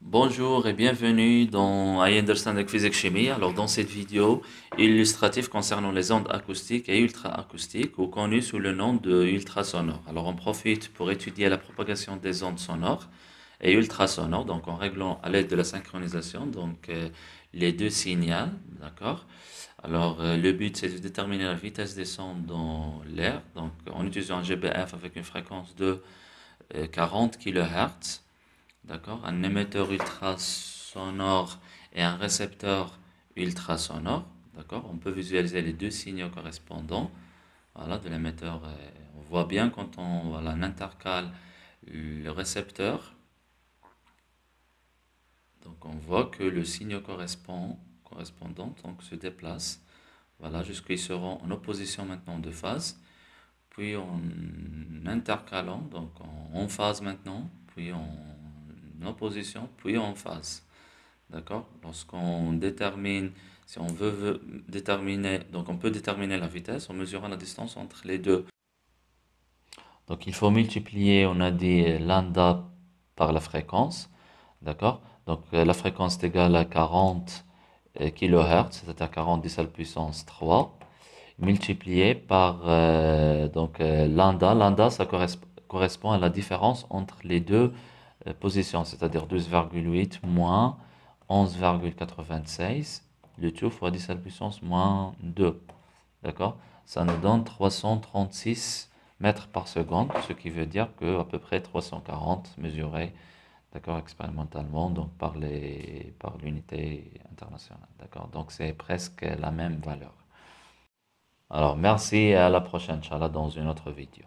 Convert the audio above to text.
Bonjour et bienvenue dans I Understand Physics Chimie. Alors dans cette vidéo illustrative concernant les ondes acoustiques et ultra-acoustiques ou connues sous le nom de ultrasonore. Alors on profite pour étudier la propagation des ondes sonores et ultrasonores, donc en réglant à l'aide de la synchronisation donc euh, les deux signaux, d'accord Alors euh, le but c'est de déterminer la vitesse des sons dans l'air, donc en utilisant un GBF avec une fréquence de 40 euh, kHz d'accord Un émetteur ultrasonore et un récepteur ultrasonore, d'accord On peut visualiser les deux signaux correspondants, voilà, de l'émetteur. Euh, on voit bien quand on, intercale le récepteur, donc on voit que le signe correspondant se déplace. Voilà, jusqu'ils seront en opposition maintenant de phase. Puis en intercalant, donc en, phase maintenant, puis en en opposition puis en face D'accord Lorsqu'on détermine, si on veut, déterminer, donc on peut déterminer la vitesse en mesurant la distance entre les deux. Donc il faut multiplier, on a dit lambda par la fréquence. D'accord Donc euh, la fréquence est égale à 40 euh, kHz, c'est-à-dire 40 10 à la puissance 3, multiplié par euh, donc lambda. Lambda, ça correspond à la différence entre les deux euh, position, c'est-à-dire 12,8 moins 11,96, le tout fois 10 à la puissance moins 2. D'accord Ça nous donne 336 mètres par seconde, ce qui veut dire que à peu près 340 mesurés, d'accord, expérimentalement, donc par les, par l'unité internationale, d'accord. Donc c'est presque la même valeur. Alors merci et à la prochaine, Inch'Allah, dans une autre vidéo.